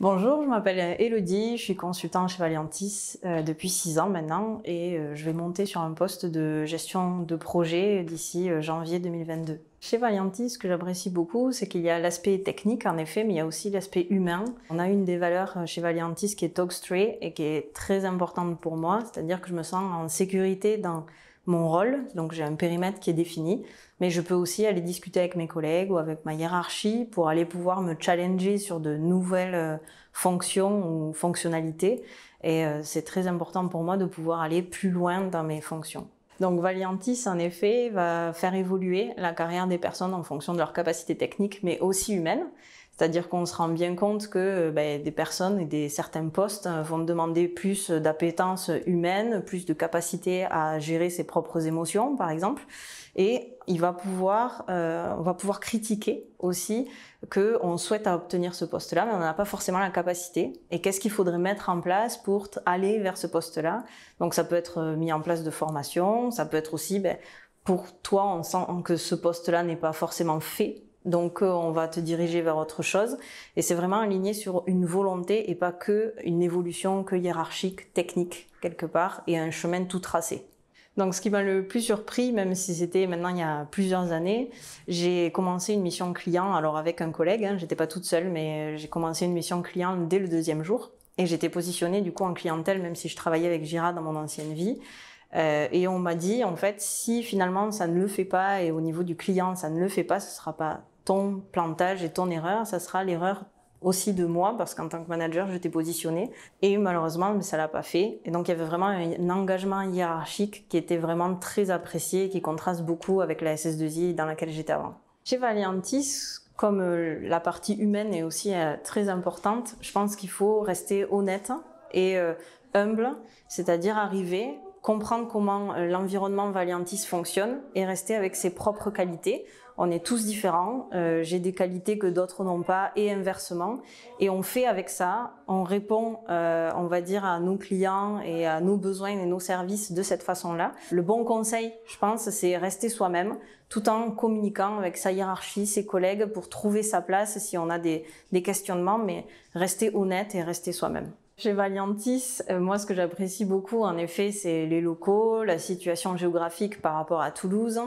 Bonjour, je m'appelle Elodie, je suis consultante chez Valiantis euh, depuis 6 ans maintenant et euh, je vais monter sur un poste de gestion de projet d'ici euh, janvier 2022. Chez Valiantis, ce que j'apprécie beaucoup, c'est qu'il y a l'aspect technique en effet, mais il y a aussi l'aspect humain. On a une des valeurs chez Valiantis qui est talk straight et qui est très importante pour moi, c'est-à-dire que je me sens en sécurité dans mon rôle, donc j'ai un périmètre qui est défini, mais je peux aussi aller discuter avec mes collègues ou avec ma hiérarchie pour aller pouvoir me challenger sur de nouvelles euh, fonctions ou fonctionnalités. Et euh, c'est très important pour moi de pouvoir aller plus loin dans mes fonctions. Donc Valiantis, en effet, va faire évoluer la carrière des personnes en fonction de leurs capacités techniques, mais aussi humaines. C'est-à-dire qu'on se rend bien compte que euh, ben, des personnes et des certains postes euh, vont demander plus d'appétence humaine, plus de capacité à gérer ses propres émotions, par exemple. Et il va pouvoir, euh, on va pouvoir critiquer aussi que on souhaite obtenir ce poste-là, mais on n'a pas forcément la capacité. Et qu'est-ce qu'il faudrait mettre en place pour aller vers ce poste-là Donc ça peut être mis en place de formation, ça peut être aussi ben, pour toi, on sent que ce poste-là n'est pas forcément fait donc euh, on va te diriger vers autre chose. Et c'est vraiment aligné sur une volonté et pas que une évolution que hiérarchique, technique quelque part, et un chemin tout tracé. Donc ce qui m'a le plus surpris, même si c'était maintenant il y a plusieurs années, j'ai commencé une mission client, alors avec un collègue, hein. j'étais pas toute seule, mais euh, j'ai commencé une mission client dès le deuxième jour. Et j'étais positionnée du coup en clientèle, même si je travaillais avec Gira dans mon ancienne vie. Euh, et on m'a dit, en fait, si finalement ça ne le fait pas et au niveau du client ça ne le fait pas, ce ne sera pas ton plantage et ton erreur, ça sera l'erreur aussi de moi parce qu'en tant que manager, je t'ai positionné et malheureusement, mais ça l'a pas fait. Et donc, il y avait vraiment un engagement hiérarchique qui était vraiment très apprécié et qui contraste beaucoup avec la SS2I dans laquelle j'étais avant. Chez Valiantis, comme euh, la partie humaine est aussi euh, très importante, je pense qu'il faut rester honnête et humble, c'est-à-dire arriver comprendre comment euh, l'environnement Valiantis fonctionne et rester avec ses propres qualités. On est tous différents, euh, j'ai des qualités que d'autres n'ont pas et inversement. Et on fait avec ça, on répond, euh, on va dire, à nos clients et à nos besoins et nos services de cette façon-là. Le bon conseil, je pense, c'est rester soi-même tout en communiquant avec sa hiérarchie, ses collègues pour trouver sa place si on a des questionnements, mais rester honnête et rester soi-même. Chez Valiantis, euh, moi ce que j'apprécie beaucoup en effet, c'est les locaux, la situation géographique par rapport à Toulouse,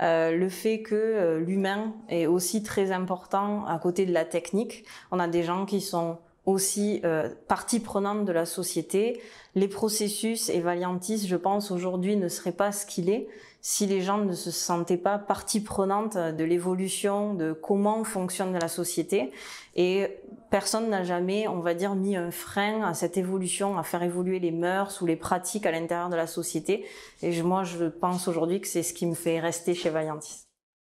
euh, le fait que euh, l'humain est aussi très important à côté de la technique. On a des gens qui sont aussi euh, partie prenante de la société. Les processus et Valiantis, je pense, aujourd'hui ne seraient pas ce qu'il est si les gens ne se sentaient pas partie prenante de l'évolution, de comment fonctionne la société. Et personne n'a jamais, on va dire, mis un frein à cette évolution, à faire évoluer les mœurs ou les pratiques à l'intérieur de la société. Et moi, je pense aujourd'hui que c'est ce qui me fait rester chez Valiantis.